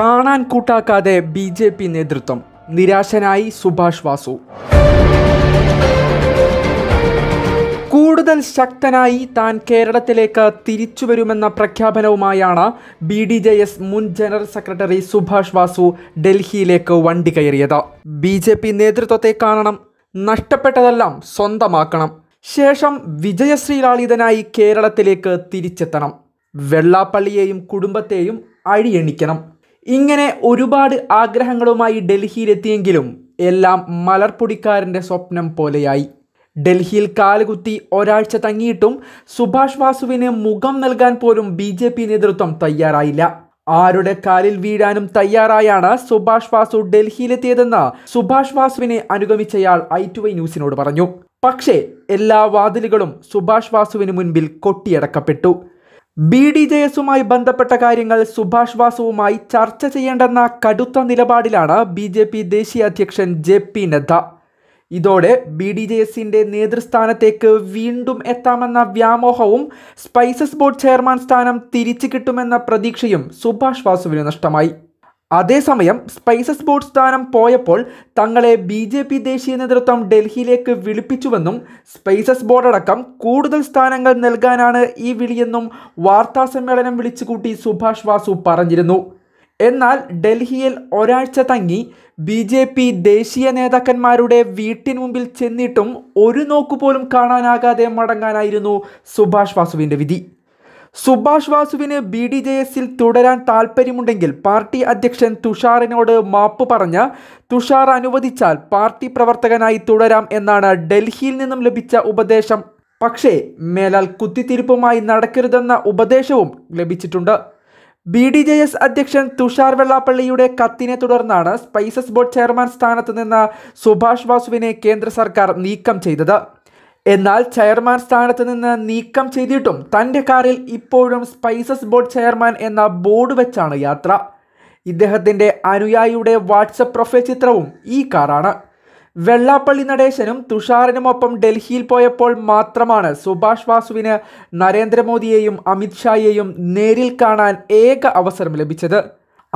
കാണാൻ കൂട്ടാക്കാതെ B J P നേതൃത്വം നിരാശനായി സുഭാഷ് വാസു കൂടുതൽ ശക്തനായി താൻ കേരളത്തിലേക്ക് തിരിച്ചു വരുമെന്ന പ്രഖ്യാപനവുമായാണ് ബി ഡി ജെ എസ് മുൻ ജനറൽ സെക്രട്ടറി സുഭാഷ് വാസു ഡൽഹിയിലേക്ക് വണ്ടി കയറിയത് ബി ജെ പി നേതൃത്വത്തെ കാണണം നഷ്ടപ്പെട്ടതെല്ലാം സ്വന്തമാക്കണം ശേഷം വിജയശ്രീലാളിതനായി കേരളത്തിലേക്ക് തിരിച്ചെത്തണം വെള്ളാപ്പള്ളിയെയും കുടുംബത്തെയും അഴിയണിക്കണം ഇങ്ങനെ ഒരുപാട് ആഗ്രഹങ്ങളുമായി ഡൽഹിയിലെത്തിയെങ്കിലും എല്ലാം മലർപ്പൊടിക്കാരൻ്റെ സ്വപ്നം പോലെയായി ഡൽഹിയിൽ കാലുകുത്തി ഒരാഴ്ച തങ്ങിയിട്ടും സുഭാഷ് വാസുവിന് മുഖം നൽകാൻ പോലും ബി ജെ പി നേതൃത്വം തയ്യാറായില്ല ആരുടെ കാലിൽ വീഴാനും തയ്യാറായാണ് സുഭാഷ് വാസു ഡൽഹിയിലെത്തിയതെന്ന് സുഭാഷ് വാസുവിനെ അനുഗമിച്ചയാൾ ഐ ടു ഐ ന്യൂസിനോട് പറഞ്ഞു പക്ഷേ എല്ലാ വാതിലുകളും സുഭാഷ് വാസുവിന് മുൻപിൽ കൊട്ടിയടക്കപ്പെട്ടു ബി ഡി ജെ എസുമായി ബന്ധപ്പെട്ട കാര്യങ്ങൾ സുഭാഷ് വാസുവുമായി ചർച്ച ചെയ്യേണ്ടെന്ന കടുത്ത നിലപാടിലാണ് ബി ജെ പി ദേശീയ അധ്യക്ഷൻ ജെ പി നദ്ദ ഇതോടെ ബി ഡി ജെ എസിൻ്റെ നേതൃസ്ഥാനത്തേക്ക് വീണ്ടും എത്താമെന്ന വ്യാമോഹവും സ്പൈസസ് ബോർഡ് ചെയർമാൻ സ്ഥാനം തിരിച്ചു കിട്ടുമെന്ന പ്രതീക്ഷയും സുഭാഷ് വാസുവിന് നഷ്ടമായി അതേസമയം സ്പൈസസ് ബോർഡ് സ്ഥാനം പോയപ്പോൾ തങ്ങളെ ബി ജെ പി ദേശീയ നേതൃത്വം ഡൽഹിയിലേക്ക് വിളിപ്പിച്ചുവെന്നും സ്പൈസസ് ബോർഡ് അടക്കം കൂടുതൽ സ്ഥാനങ്ങൾ നൽകാനാണ് ഈ വിളിയെന്നും വാർത്താ സമ്മേളനം വിളിച്ചുകൂട്ടി സുഭാഷ് വാസു പറഞ്ഞിരുന്നു എന്നാൽ ഡൽഹിയിൽ ഒരാഴ്ച തങ്ങി ബി ജെ പി ദേശീയ നേതാക്കന്മാരുടെ വീട്ടിന് മുമ്പിൽ ചെന്നിട്ടും ഒരു നോക്കുപോലും കാണാനാകാതെ മടങ്ങാനായിരുന്നു സുഭാഷ് വാസുവിൻ്റെ വിധി സുഭാഷ് വാസുവിന് ബി ഡി ജെ എസിൽ തുടരാൻ താൽപ്പര്യമുണ്ടെങ്കിൽ പാർട്ടി അധ്യക്ഷൻ തുഷാറിനോട് മാപ്പ് പറഞ്ഞ് തുഷാർ അനുവദിച്ചാൽ പാർട്ടി പ്രവർത്തകനായി തുടരാം എന്നാണ് ഡൽഹിയിൽ നിന്നും ലഭിച്ച ഉപദേശം പക്ഷേ മേലാൽ കുത്തിത്തിരിപ്പുമായി നടക്കരുതെന്ന ഉപദേശവും ലഭിച്ചിട്ടുണ്ട് ബി ഡി ജെ എസ് അധ്യക്ഷൻ തുഷാർ വെള്ളാപ്പള്ളിയുടെ കത്തിനെ തുടർന്നാണ് സ്പൈസസ് ബോർഡ് ചെയർമാൻ സ്ഥാനത്ത് നിന്ന് സുഭാഷ് വാസുവിനെ കേന്ദ്ര സർക്കാർ നീക്കം ചെയ്തത് എന്നാൽ ചെയർമാൻ സ്ഥാനത്ത് നിന്ന് നീക്കം ചെയ്തിട്ടും തൻ്റെ കാറിൽ ഇപ്പോഴും സ്പൈസസ് ബോർഡ് ചെയർമാൻ എന്ന ബോർഡ് വെച്ചാണ് യാത്ര ഇദ്ദേഹത്തിൻ്റെ അനുയായിയുടെ വാട്സപ്പ് പ്രൊഫൈൽ ചിത്രവും ഈ കാറാണ് വെള്ളാപ്പള്ളി നടേശനും തുഷാറിനുമൊപ്പം ഡൽഹിയിൽ പോയപ്പോൾ മാത്രമാണ് സുഭാഷ് വാസുവിന് നരേന്ദ്രമോദിയെയും അമിത്ഷായെയും നേരിൽ കാണാൻ ഏക അവസരം ലഭിച്ചത്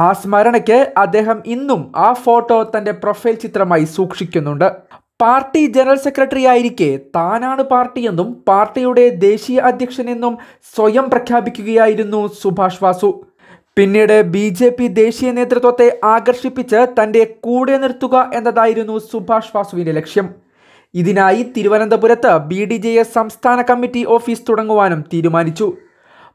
ആ സ്മരണയ്ക്ക് അദ്ദേഹം ഇന്നും ആ ഫോട്ടോ തൻ്റെ പ്രൊഫൈൽ ചിത്രമായി സൂക്ഷിക്കുന്നുണ്ട് പാർട്ടി ജനറൽ സെക്രട്ടറി ആയിരിക്കെ താനാണ് പാർട്ടിയെന്നും പാർട്ടിയുടെ ദേശീയ അധ്യക്ഷനെന്നും സ്വയം പ്രഖ്യാപിക്കുകയായിരുന്നു സുഭാഷ് വാസു പിന്നീട് ബി ജെ പി ദേശീയ നേതൃത്വത്തെ ആകർഷിപ്പിച്ച് തൻ്റെ കൂടെ നിർത്തുക എന്നതായിരുന്നു സുഭാഷ് വാസുവിൻ്റെ ലക്ഷ്യം ഇതിനായി തിരുവനന്തപുരത്ത് ബി ഡി ജെ എസ് സംസ്ഥാന കമ്മിറ്റി ഓഫീസ് തുടങ്ങുവാനും തീരുമാനിച്ചു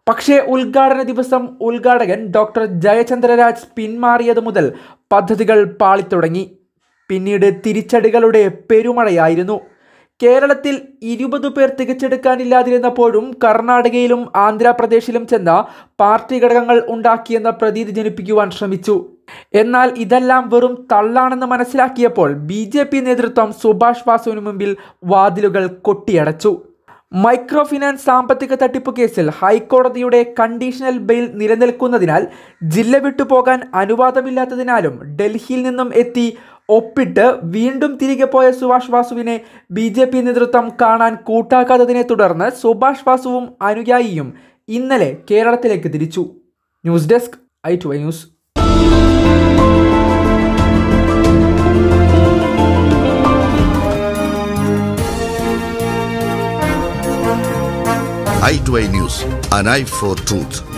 പക്ഷേ ഉദ്ഘാടന ദിവസം ഉദ്ഘാടകൻ ഡോക്ടർ ജയചന്ദ്രരാജ് പിന്മാറിയതു മുതൽ പദ്ധതികൾ പാളിത്തുടങ്ങി പിന്നീട് തിരിച്ചടികളുടെ പെരുമഴയായിരുന്നു കേരളത്തിൽ ഇരുപത് പേർ തികച്ചെടുക്കാനില്ലാതിരുന്നപ്പോഴും കർണാടകയിലും ആന്ധ്രാപ്രദേശിലും ചെന്ന പാർട്ടി ഘടകങ്ങൾ ഉണ്ടാക്കിയെന്ന പ്രതീതി ജനിപ്പിക്കുവാൻ ശ്രമിച്ചു എന്നാൽ ഇതെല്ലാം വെറും തള്ളാണെന്ന് മനസ്സിലാക്കിയപ്പോൾ ബി നേതൃത്വം സുഭാഷ് വാസുവിന് മുമ്പിൽ വാതിലുകൾ കൊട്ടിയടച്ചു മൈക്രോ ഫിനാൻസ് സാമ്പത്തിക തട്ടിപ്പ് കേസിൽ ഹൈക്കോടതിയുടെ കണ്ടീഷണൽ ബെയിൽ നിലനിൽക്കുന്നതിനാൽ ജില്ല വിട്ടുപോകാൻ അനുവാദമില്ലാത്തതിനാലും ഡൽഹിയിൽ നിന്നും എത്തി ഒപ്പിട്ട് വീണ്ടും തിരികെ പോയ സുഭാഷ് വാസുവിനെ ബി ജെ പി നേതൃത്വം കാണാൻ കൂട്ടാക്കാത്തതിനെ തുടർന്ന് സുഭാഷ് വാസുവും അനുയായിയും ഇന്നലെ കേരളത്തിലേക്ക് തിരിച്ചു news desk I two news I two I news an for truth